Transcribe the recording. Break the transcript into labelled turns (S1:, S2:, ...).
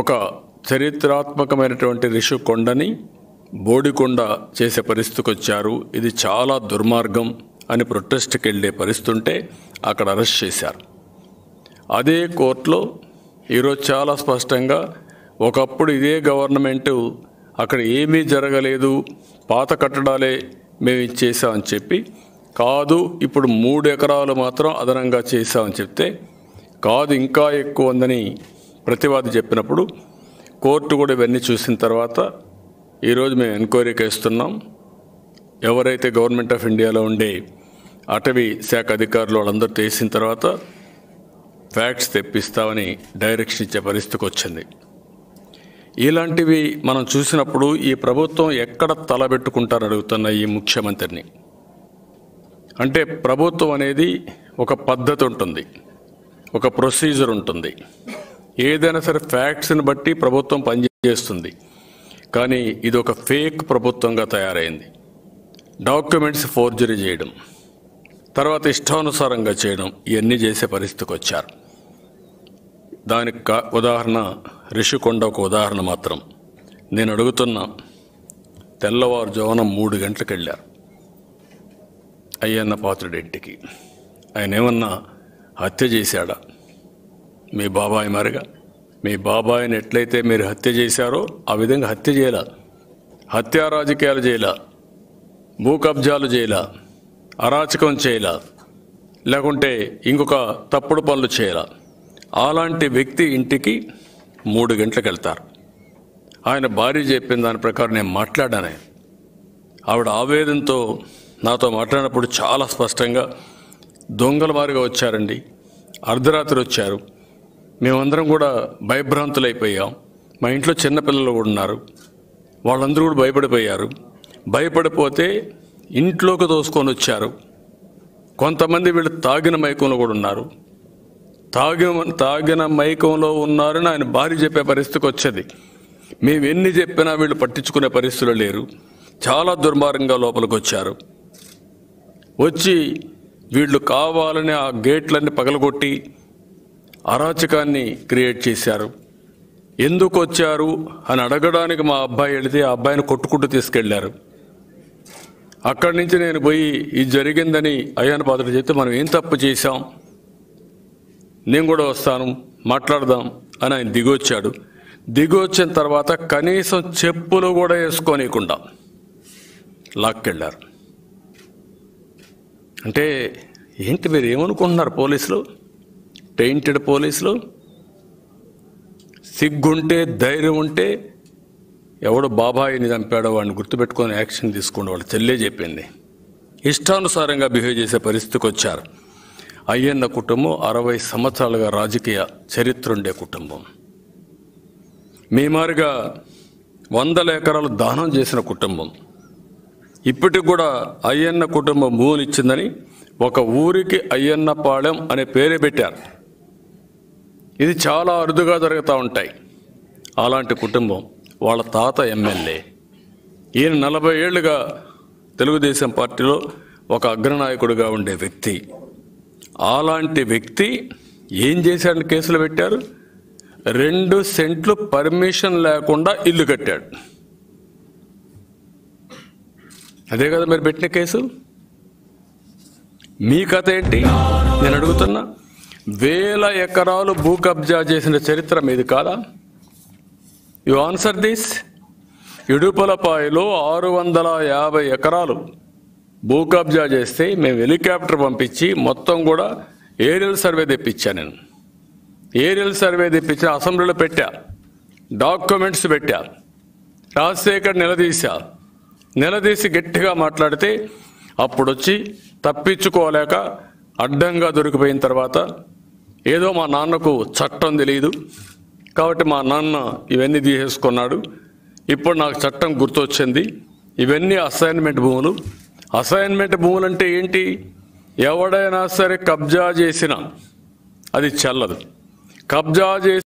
S1: ఒక చరిత్రాత్మకమైనటువంటి రిషికొండని బోడికొండ చేసే పరిస్థితికి వచ్చారు ఇది చాలా దుర్మార్గం అని ప్రొటెస్ట్కి వెళ్ళే పరిస్థితి ఉంటే అక్కడ అరెస్ట్ చేశారు అదే కోర్టులో ఈరోజు చాలా స్పష్టంగా ఒకప్పుడు ఇదే గవర్నమెంటు అక్కడ ఏమీ జరగలేదు పాత కట్టడాలే మేము ఇచ్చేసామని చెప్పి కాదు ఇప్పుడు మూడు ఎకరాలు మాత్రం అదనంగా చేశామని చెప్తే కాదు ఇంకా ఎక్కువ ఉందని ప్రతివాది చెప్పినప్పుడు కోర్టు కూడా ఇవన్నీ చూసిన తర్వాత ఈరోజు మేము ఎంక్వైరీ వేస్తున్నాం ఎవరైతే గవర్నమెంట్ ఆఫ్ ఇండియాలో ఉండే అటవీ శాఖ అధికారులు వాళ్ళందరూ తెలిసిన తర్వాత ఫ్యాక్ట్స్ తెప్పిస్తామని డైరెక్షన్ ఇచ్చే పరిస్థితికి వచ్చింది ఇలాంటివి మనం చూసినప్పుడు ఈ ప్రభుత్వం ఎక్కడ తలబెట్టుకుంటారని అడుగుతున్న ఈ ముఖ్యమంత్రిని అంటే ప్రభుత్వం అనేది ఒక పద్ధతి ఉంటుంది ఒక ప్రొసీజర్ ఉంటుంది ఏదైనా సరే ఫ్యాక్ట్స్ని బట్టి ప్రభుత్వం పనిచేస్తుంది కానీ ఇది ఒక ఫేక్ ప్రభుత్వంగా తయారైంది డాక్యుమెంట్స్ ఫోర్జరీ చేయడం తర్వాత ఇష్టానుసారంగా చేయడం ఇవన్నీ చేసే పరిస్థితికి వచ్చారు దానికి కా ఉదాహరణ రిషికొండ ఒక ఉదాహరణ మాత్రం నేను అడుగుతున్నా తెల్లవారుజామున మూడు గంటలకు వెళ్ళారు అయ్యన్న పాత్రుడింటికి ఆయన ఏమన్నా హత్య చేశాడా మీ బాబాయ్ మరిగా మీ బాబాయిని ఎట్లయితే మీరు హత్య చేశారో ఆ విధంగా హత్య చేయలా హత్యా రాజకీయాలు చేయలా భూ కబ్జాలు చేయలా అరాచకం చేయలా లేకుంటే ఇంకొక తప్పుడు పనులు చేయలా అలాంటి వ్యక్తి ఇంటికి మూడు గంటలకు వెళ్తారు ఆయన భార్య చెప్పిన దాని ప్రకారం నేను మాట్లాడాను ఆవిడ ఆవేదనతో నాతో మాట్లాడినప్పుడు చాలా స్పష్టంగా దొంగల వారిగా వచ్చారండి అర్ధరాత్రి వచ్చారు మేమందరం కూడా భయభ్రాంతులైపోయాం మా ఇంట్లో చిన్నపిల్లలు కూడా ఉన్నారు వాళ్ళందరూ కూడా భయపడిపోయారు భయపడిపోతే ఇంట్లోకి దోసుకొని వచ్చారు కొంతమంది వీళ్ళు తాగిన మైకంలో కూడా ఉన్నారు తాగి తాగిన మైకంలో ఉన్నారని ఆయన భార్య చెప్పే పరిస్థితికి వచ్చేది మేము ఎన్ని చెప్పినా వీళ్ళు పట్టించుకునే పరిస్థితులు లేరు చాలా దుర్మార్గంగా లోపలికి వచ్చారు వచ్చి వీళ్ళు కావాలని ఆ గేట్లన్నీ పగలగొట్టి అరాచకాన్ని క్రియేట్ చేశారు ఎందుకు వచ్చారు అని అడగడానికి మా అబ్బాయి వెళితే ఆ అబ్బాయిని కొట్టుకుంటూ తీసుకెళ్లారు అక్కడి నుంచి నేను పోయి ఇది జరిగిందని అయ్యాన పాత్ర చెప్తే మనం ఏం తప్పు చేశాం నేను కూడా వస్తాను మాట్లాడదాం అని ఆయన దిగొచ్చాడు దిగొచ్చిన తర్వాత కనీసం చెప్పులు కూడా వేసుకోనియకుండా లాక్కెళ్ళారు అంటే ఏంటి మీరు ఏమనుకుంటున్నారు పోలీసులు టెయింటెడ్ పోలీసులు సిగ్గుంటే ధైర్యం ఉంటే ఎవడు బాబాయిని చంపాడో వాడిని గుర్తుపెట్టుకొని యాక్షన్ తీసుకోండి వాళ్ళు చెల్లే చెప్పింది ఇష్టానుసారంగా బిహేవ్ చేసే పరిస్థితికి వచ్చారు అయ్యన్న కుటుంబం అరవై సంవత్సరాలుగా రాజకీయ చరిత్ర ఉండే కుటుంబం మేమారిగా వందల ఎకరాలు దానం చేసిన కుటుంబం ఇప్పటికి కూడా అయ్యన్న కుటుంబం మూలిచ్చిందని ఒక ఊరికి అయ్యన్నపాళెం అనే పేరే పెట్టారు ఇది చాలా అరుదుగా జరుగుతూ ఉంటాయి అలాంటి కుటుంబం వాళ్ళ తాత ఎమ్మెల్యే ఈయన నలభై ఏళ్ళుగా తెలుగుదేశం పార్టీలో ఒక అగ్రనాయకుడిగా ఉండే వ్యక్తి అలాంటి వ్యక్తి ఏం చేశాడని కేసులు పెట్టారు రెండు సెంట్లు పర్మిషన్ లేకుండా ఇల్లు కట్టాడు అదే కదా మీరు పెట్టిన కేసు మీ కథ ఏంటి నేను అడుగుతున్నా వేల ఎకరాలు భూ కబ్జా చేసిన చరిత్ర మీది కాదా యు ఆన్సర్ దిస్ ఇడుపులపాయలో ఆరు వందల యాభై ఎకరాలు భూ కబ్జా చేస్తే మేము హెలికాప్టర్ పంపించి మొత్తం కూడా ఏరియల్ సర్వే తెప్పించా నేను ఏరియల్ సర్వే తెప్పించిన అసెంబ్లీలో పెట్టా డాక్యుమెంట్స్ పెట్టా రాజశేఖర్ నిలదీశా నిలదీసి గట్టిగా మాట్లాడితే అప్పుడొచ్చి తప్పించుకోలేక అడ్డంగా దొరికిపోయిన తర్వాత ఏదో మా నాన్నకు చట్టం తెలియదు కాబట్టి మా నాన్న ఇవన్నీ తీసేసుకున్నాడు ఇప్పుడు నాకు చట్టం గుర్తొచ్చింది ఇవన్నీ అసైన్మెంట్ భూములు అసైన్మెంట్ భూములు అంటే ఏంటి ఎవడైనా సరే కబ్జా చేసిన అది చల్లదు కబ్జా చేసి